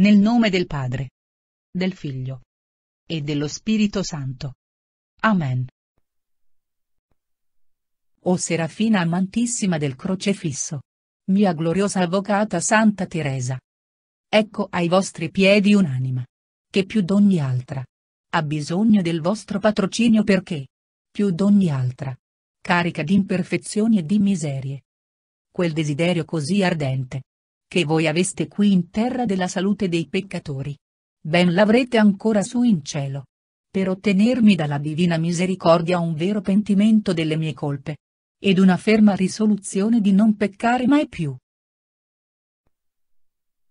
Nel nome del Padre, del Figlio e dello Spirito Santo. Amen. O Serafina amantissima del crocefisso! Mia gloriosa avvocata Santa Teresa! Ecco ai vostri piedi un'anima. Che più d'ogni altra. Ha bisogno del vostro patrocinio perché, più d'ogni altra, carica di imperfezioni e di miserie. Quel desiderio così ardente, che voi aveste qui in terra della salute dei peccatori. Ben l'avrete ancora su in cielo. Per ottenermi dalla divina misericordia un vero pentimento delle mie colpe. Ed una ferma risoluzione di non peccare mai più.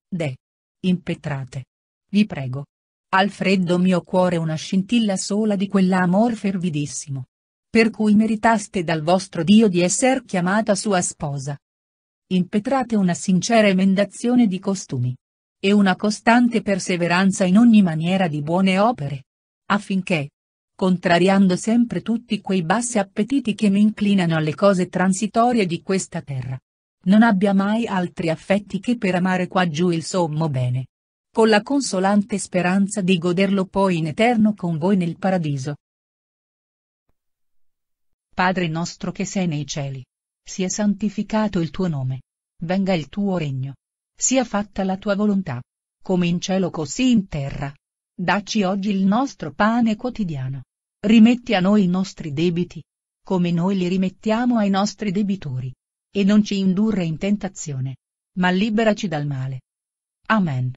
De. Impetrate. Vi prego. Al freddo mio cuore una scintilla sola di quell'amor fervidissimo. Per cui meritaste dal vostro Dio di esser chiamata sua sposa impetrate una sincera emendazione di costumi. E una costante perseveranza in ogni maniera di buone opere. Affinché, contrariando sempre tutti quei bassi appetiti che mi inclinano alle cose transitorie di questa terra, non abbia mai altri affetti che per amare qua giù il sommo bene. Con la consolante speranza di goderlo poi in eterno con voi nel paradiso. Padre nostro che sei nei cieli sia santificato il tuo nome. Venga il tuo regno. Sia fatta la tua volontà. Come in cielo così in terra. Dacci oggi il nostro pane quotidiano. Rimetti a noi i nostri debiti. Come noi li rimettiamo ai nostri debitori. E non ci indurre in tentazione. Ma liberaci dal male. Amen.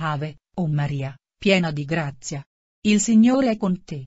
Ave, o oh Maria, piena di grazia. Il Signore è con te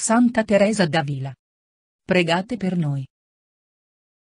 Santa Teresa d'Avila. Pregate per noi.